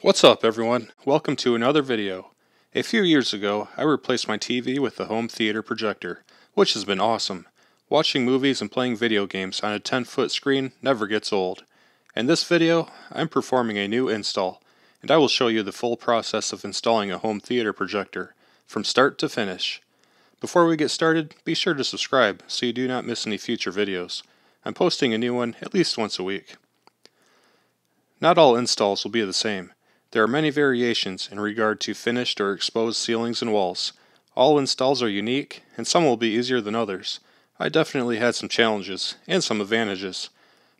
What's up everyone? Welcome to another video. A few years ago, I replaced my TV with a home theater projector, which has been awesome. Watching movies and playing video games on a 10-foot screen never gets old. In this video, I'm performing a new install, and I will show you the full process of installing a home theater projector, from start to finish. Before we get started, be sure to subscribe so you do not miss any future videos. I'm posting a new one at least once a week. Not all installs will be the same, there are many variations in regard to finished or exposed ceilings and walls. All installs are unique, and some will be easier than others. I definitely had some challenges and some advantages,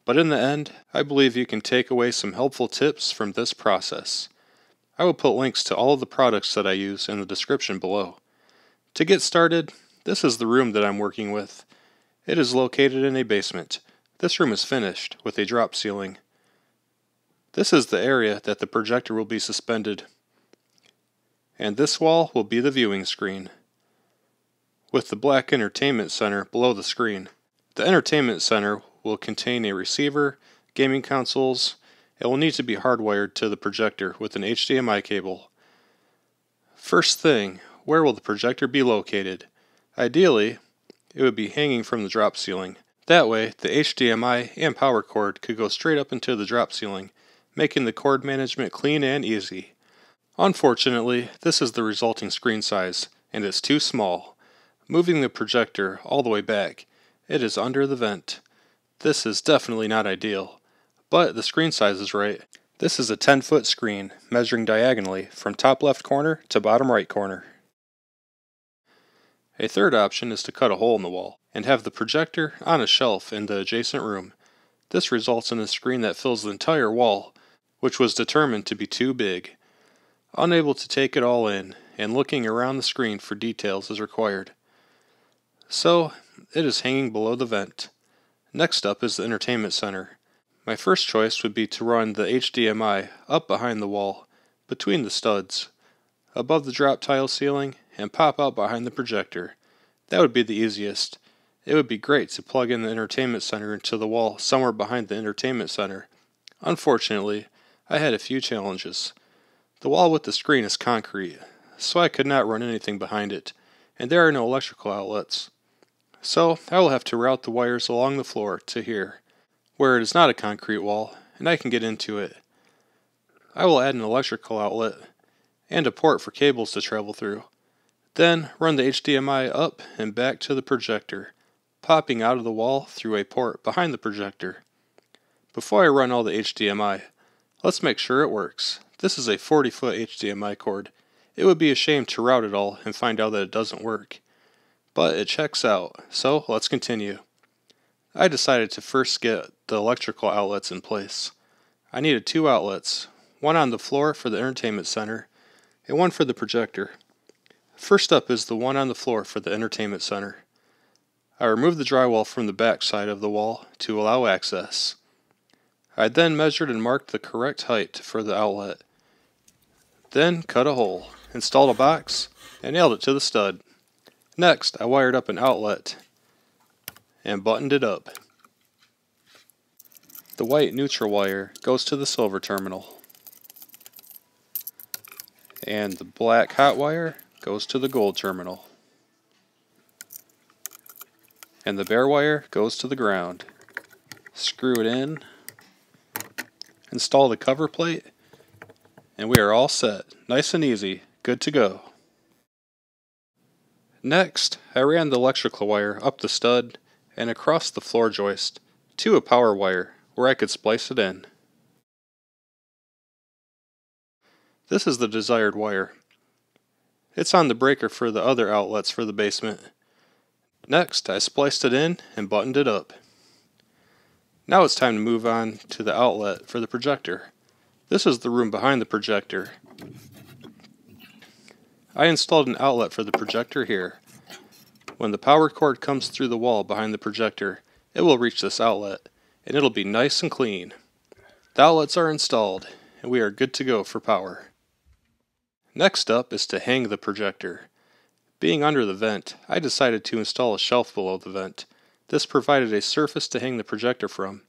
but in the end, I believe you can take away some helpful tips from this process. I will put links to all of the products that I use in the description below. To get started, this is the room that I'm working with. It is located in a basement. This room is finished with a drop ceiling. This is the area that the projector will be suspended. And this wall will be the viewing screen, with the black entertainment center below the screen. The entertainment center will contain a receiver, gaming consoles, it will need to be hardwired to the projector with an HDMI cable. First thing, where will the projector be located? Ideally, it would be hanging from the drop ceiling. That way, the HDMI and power cord could go straight up into the drop ceiling making the cord management clean and easy. Unfortunately, this is the resulting screen size, and it's too small. Moving the projector all the way back, it is under the vent. This is definitely not ideal, but the screen size is right. This is a 10 foot screen, measuring diagonally from top left corner to bottom right corner. A third option is to cut a hole in the wall and have the projector on a shelf in the adjacent room. This results in a screen that fills the entire wall, which was determined to be too big. Unable to take it all in, and looking around the screen for details as required. So, it is hanging below the vent. Next up is the entertainment center. My first choice would be to run the HDMI up behind the wall, between the studs, above the drop tile ceiling, and pop out behind the projector. That would be the easiest. It would be great to plug in the entertainment center into the wall somewhere behind the entertainment center. Unfortunately, I had a few challenges. The wall with the screen is concrete, so I could not run anything behind it, and there are no electrical outlets. So I will have to route the wires along the floor to here, where it is not a concrete wall, and I can get into it. I will add an electrical outlet and a port for cables to travel through. Then run the HDMI up and back to the projector, popping out of the wall through a port behind the projector. Before I run all the HDMI, Let's make sure it works. This is a 40 foot HDMI cord. It would be a shame to route it all and find out that it doesn't work. But it checks out, so let's continue. I decided to first get the electrical outlets in place. I needed two outlets, one on the floor for the entertainment center, and one for the projector. First up is the one on the floor for the entertainment center. I removed the drywall from the back side of the wall to allow access. I then measured and marked the correct height for the outlet. Then cut a hole, installed a box, and nailed it to the stud. Next, I wired up an outlet and buttoned it up. The white neutral wire goes to the silver terminal. And the black hot wire goes to the gold terminal. And the bare wire goes to the ground. Screw it in install the cover plate, and we are all set. Nice and easy, good to go. Next, I ran the electrical wire up the stud and across the floor joist to a power wire where I could splice it in. This is the desired wire. It's on the breaker for the other outlets for the basement. Next, I spliced it in and buttoned it up. Now it's time to move on to the outlet for the projector. This is the room behind the projector. I installed an outlet for the projector here. When the power cord comes through the wall behind the projector, it will reach this outlet, and it'll be nice and clean. The outlets are installed, and we are good to go for power. Next up is to hang the projector. Being under the vent, I decided to install a shelf below the vent. This provided a surface to hang the projector from,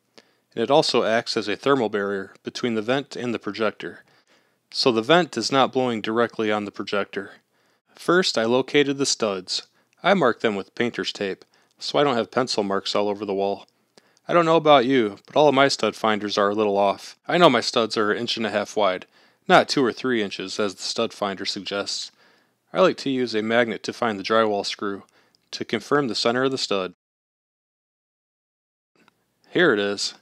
and it also acts as a thermal barrier between the vent and the projector, so the vent is not blowing directly on the projector. First, I located the studs. I marked them with painter's tape, so I don't have pencil marks all over the wall. I don't know about you, but all of my stud finders are a little off. I know my studs are an inch and a half wide, not two or three inches as the stud finder suggests. I like to use a magnet to find the drywall screw, to confirm the center of the stud, here it is.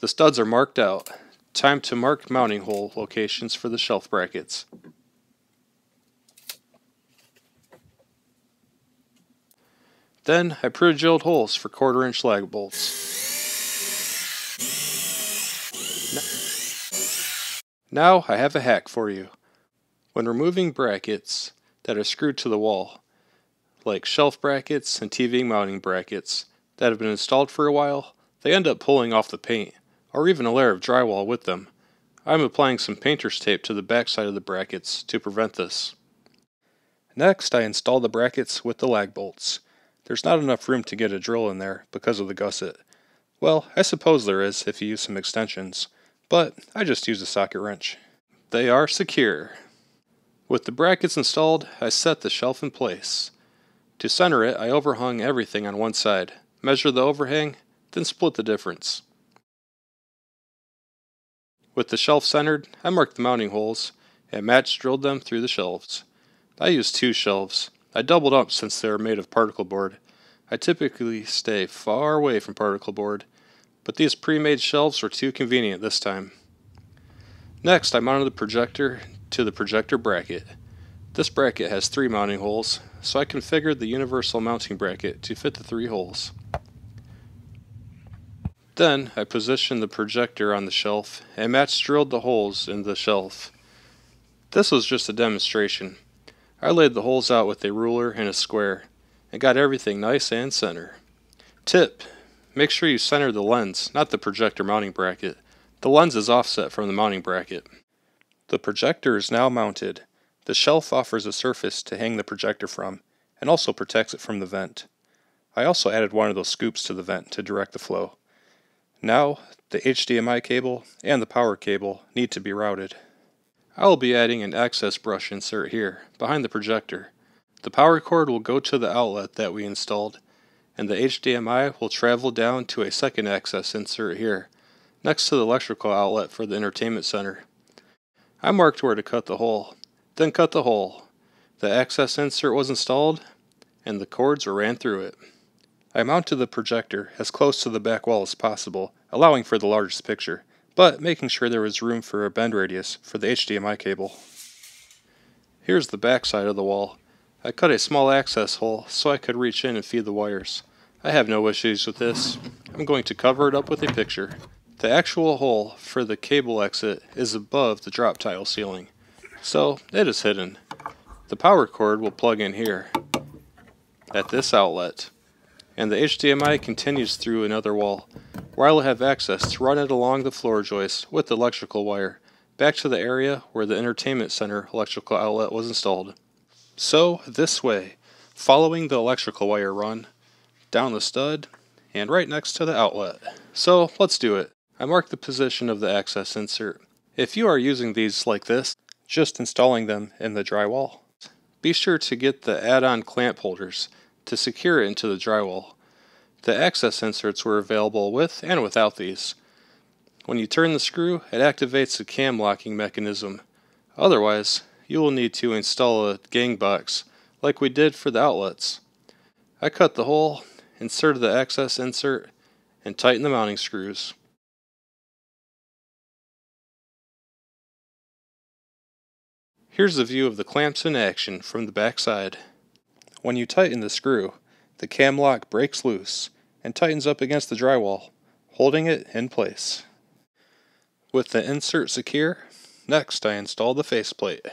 The studs are marked out. Time to mark mounting hole locations for the shelf brackets. Then I pre-drilled holes for quarter inch lag bolts. Now I have a hack for you. When removing brackets that are screwed to the wall, like shelf brackets and TV mounting brackets that have been installed for a while, they end up pulling off the paint, or even a layer of drywall with them. I am applying some painter's tape to the backside of the brackets to prevent this. Next, I install the brackets with the lag bolts. There's not enough room to get a drill in there because of the gusset. Well, I suppose there is if you use some extensions, but I just use a socket wrench. They are secure. With the brackets installed, I set the shelf in place. To center it, I overhung everything on one side, measure the overhang, then split the difference. With the shelf centered, I marked the mounting holes, and match drilled them through the shelves. I used two shelves. I doubled up since they are made of particle board. I typically stay far away from particle board, but these pre-made shelves were too convenient this time. Next, I mounted the projector to the projector bracket. This bracket has three mounting holes, so I configured the universal mounting bracket to fit the three holes. Then I positioned the projector on the shelf and Matt drilled the holes in the shelf. This was just a demonstration. I laid the holes out with a ruler and a square and got everything nice and center. Tip: Make sure you center the lens, not the projector mounting bracket. The lens is offset from the mounting bracket. The projector is now mounted. The shelf offers a surface to hang the projector from and also protects it from the vent. I also added one of those scoops to the vent to direct the flow. Now, the HDMI cable and the power cable need to be routed. I will be adding an access brush insert here, behind the projector. The power cord will go to the outlet that we installed, and the HDMI will travel down to a second access insert here, next to the electrical outlet for the entertainment center. I marked where to cut the hole, then cut the hole. The access insert was installed, and the cords were ran through it. I mounted the projector as close to the back wall as possible, allowing for the largest picture, but making sure there was room for a bend radius for the HDMI cable. Here's the back side of the wall. I cut a small access hole so I could reach in and feed the wires. I have no issues with this. I'm going to cover it up with a picture. The actual hole for the cable exit is above the drop tile ceiling, so it is hidden. The power cord will plug in here, at this outlet and the HDMI continues through another wall, where I will have access to run it along the floor joist with the electrical wire, back to the area where the entertainment center electrical outlet was installed. So, this way, following the electrical wire run, down the stud, and right next to the outlet. So, let's do it. I mark the position of the access insert. If you are using these like this, just installing them in the drywall. Be sure to get the add-on clamp holders to secure it into the drywall. The access inserts were available with and without these. When you turn the screw, it activates the cam locking mechanism. Otherwise, you will need to install a gang box, like we did for the outlets. I cut the hole, inserted the access insert, and tightened the mounting screws. Here's a view of the clamps in action from the backside. side. When you tighten the screw, the cam lock breaks loose and tightens up against the drywall, holding it in place. With the insert secure, next I install the faceplate.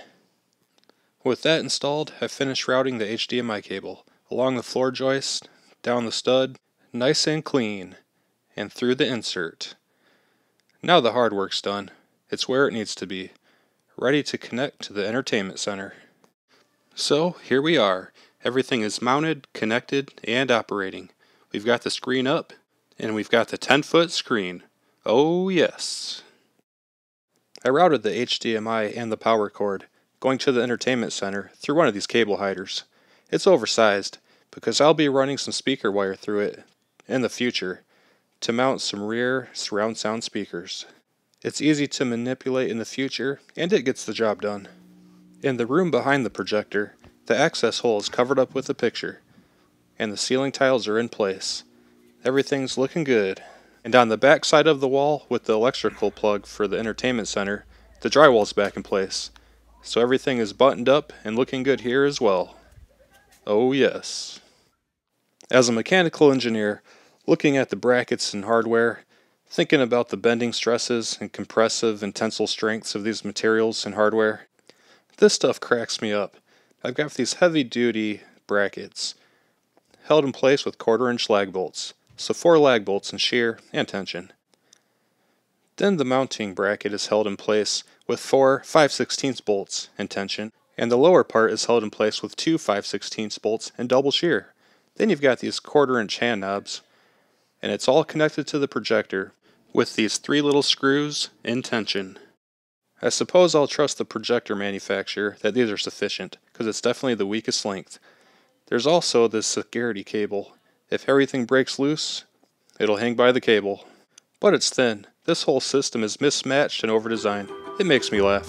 With that installed, I finish routing the HDMI cable along the floor joist, down the stud, nice and clean, and through the insert. Now the hard work's done. It's where it needs to be, ready to connect to the entertainment center. So here we are, Everything is mounted, connected, and operating. We've got the screen up, and we've got the 10 foot screen. Oh, yes. I routed the HDMI and the power cord, going to the entertainment center, through one of these cable hiders. It's oversized, because I'll be running some speaker wire through it in the future to mount some rear surround sound speakers. It's easy to manipulate in the future, and it gets the job done. In the room behind the projector, the access hole is covered up with a picture, and the ceiling tiles are in place. Everything's looking good. And on the back side of the wall, with the electrical plug for the entertainment center, the drywall's back in place. So everything is buttoned up and looking good here as well. Oh yes. As a mechanical engineer, looking at the brackets and hardware, thinking about the bending stresses and compressive and tensile strengths of these materials and hardware, this stuff cracks me up. I've got these heavy duty brackets held in place with quarter inch lag bolts, so four lag bolts in shear and tension. Then the mounting bracket is held in place with four 5 16 bolts in tension, and the lower part is held in place with two 5 16 bolts in double shear. Then you've got these quarter inch hand knobs, and it's all connected to the projector with these three little screws in tension. I suppose I'll trust the projector manufacturer that these are sufficient, because it's definitely the weakest length. There's also this security cable. If everything breaks loose, it'll hang by the cable. But it's thin. This whole system is mismatched and overdesigned. It makes me laugh.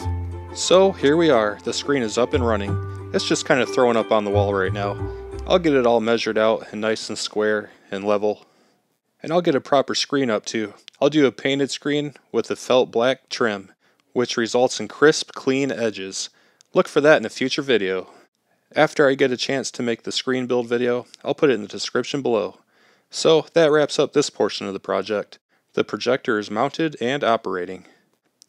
So here we are. The screen is up and running. It's just kind of thrown up on the wall right now. I'll get it all measured out and nice and square and level. And I'll get a proper screen up too. I'll do a painted screen with a felt black trim, which results in crisp, clean edges. Look for that in a future video. After I get a chance to make the screen build video, I'll put it in the description below. So that wraps up this portion of the project. The projector is mounted and operating.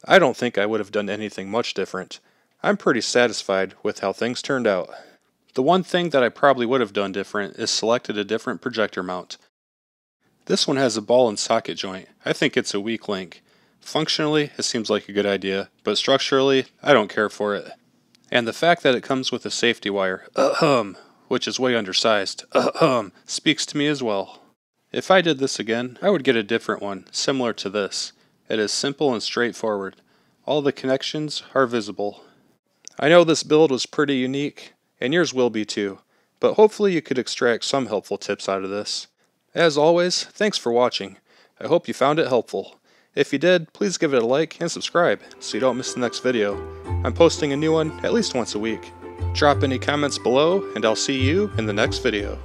I don't think I would have done anything much different. I'm pretty satisfied with how things turned out. The one thing that I probably would have done different is selected a different projector mount. This one has a ball and socket joint. I think it's a weak link. Functionally, it seems like a good idea, but structurally, I don't care for it. And the fact that it comes with a safety wire, ahem, which is way undersized, ahem, speaks to me as well. If I did this again, I would get a different one, similar to this. It is simple and straightforward. All the connections are visible. I know this build was pretty unique, and yours will be too, but hopefully you could extract some helpful tips out of this. As always, thanks for watching. I hope you found it helpful. If you did, please give it a like and subscribe so you don't miss the next video. I'm posting a new one at least once a week. Drop any comments below, and I'll see you in the next video.